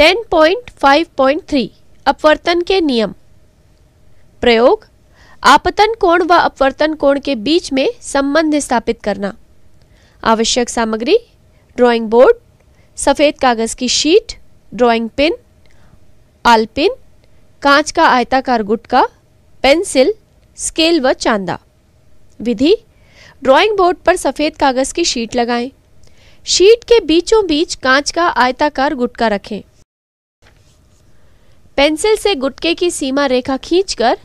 10.5.3 अपवर्तन के नियम प्रयोग आपतन कोण व अपवर्तन कोण के बीच में संबंध स्थापित करना आवश्यक सामग्री ड्राइंग बोर्ड सफ़ेद कागज़ की शीट ड्राइंग पिन आलपिन कांच का आयताकार गुटका पेंसिल स्केल व चांदा विधि ड्राइंग बोर्ड पर सफ़ेद कागज़ की शीट लगाएं शीट के बीचों बीच कांच का आयताकार गुटका रखें पेंसिल से गुटके की सीमा रेखा खींचकर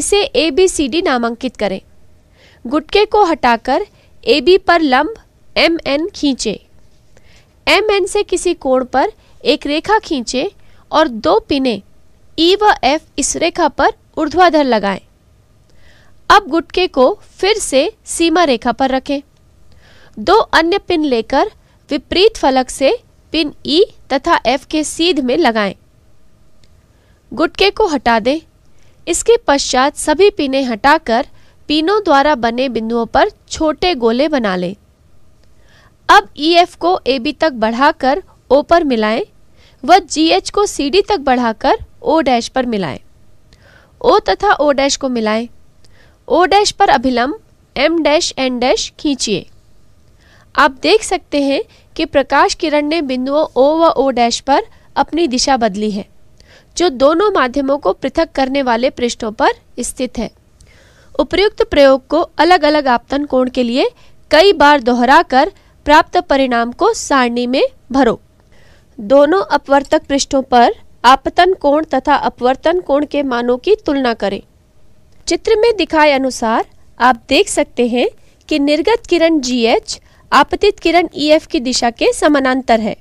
इसे ए बी सी डी नामांकित करें गुटके को हटाकर ए बी पर लंब एम एन खींचे एम एन से किसी कोण पर एक रेखा खींचे और दो पिने ई e व एफ इस रेखा पर ऊर्ध्वाधर लगाएं। अब गुटके को फिर से सीमा रेखा पर रखें दो अन्य पिन लेकर विपरीत फलक से पिन ई e तथा एफ के सीध में लगाएं। गुटके को हटा दें इसके पश्चात सभी पीने हटाकर पीनों द्वारा बने बिंदुओं पर छोटे गोले बना लें अब ई e एफ को ए बी तक बढ़ाकर ओ पर मिलाएं व एच को सी डी तक बढ़ाकर ओ डैश पर मिलाएं ओ तथा ओ डैश को मिलाएं ओ डैश पर अभिलंब एम डैश एन डैश खींचिए आप देख सकते हैं कि प्रकाश किरण ने बिंदुओं ओ व ओ डैश पर अपनी दिशा बदली है जो दोनों माध्यमों को पृथक करने वाले पृष्ठों पर स्थित है उपयुक्त प्रयोग को अलग अलग आपतन कोण के लिए कई बार दोहराकर प्राप्त परिणाम को सारणी में भरो दोनों अपवर्तक पृष्ठों पर आपतन कोण तथा अपवर्तन कोण के मानों की तुलना करें चित्र में दिखाए अनुसार आप देख सकते हैं कि निर्गत किरण जी एच आपतित किरण ई e एफ की दिशा के समानांतर है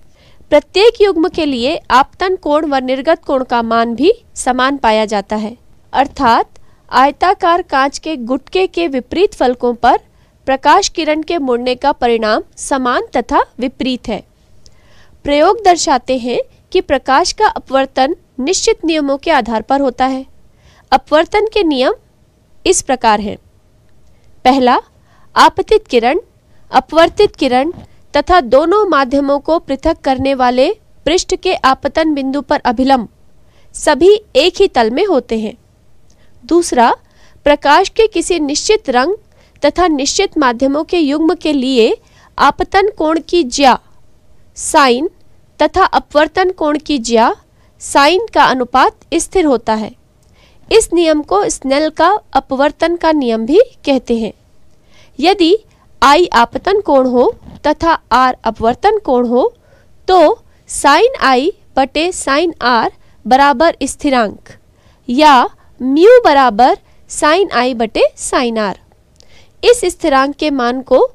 प्रत्येक युग्म के लिए आपतन कोण व निर्गत कोण का मान भी समान पाया जाता है अर्थात आयताकार कांच के गुटके के विपरीत फलकों पर प्रकाश किरण के मुड़ने का परिणाम समान तथा विपरीत है प्रयोग दर्शाते हैं कि प्रकाश का अपवर्तन निश्चित नियमों के आधार पर होता है अपवर्तन के नियम इस प्रकार हैं पहला आपतित किरण अपवर्तित किरण तथा दोनों माध्यमों को पृथक करने वाले पृष्ठ के आपतन बिंदु पर अभिलंब सभी एक ही तल में होते हैं दूसरा प्रकाश के किसी निश्चित रंग तथा निश्चित माध्यमों के युग्म के लिए आपतन कोण की ज्या साइन तथा अपवर्तन कोण की ज्या साइन का अनुपात स्थिर होता है इस नियम को स्नेल का अपवर्तन का नियम भी कहते हैं यदि आई आपतन कोण हो तथा आर अपवर्तन कोण हो तो साइन आई बटे साइन आर बराबर स्थिरांक या म्यू बराबर साइन आई बटे साइन आर इस स्थिरांक के मान को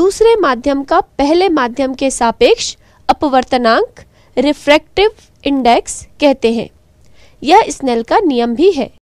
दूसरे माध्यम का पहले माध्यम के सापेक्ष अपवर्तनांक रिफ्रैक्टिव इंडेक्स कहते हैं यह स्नेल का नियम भी है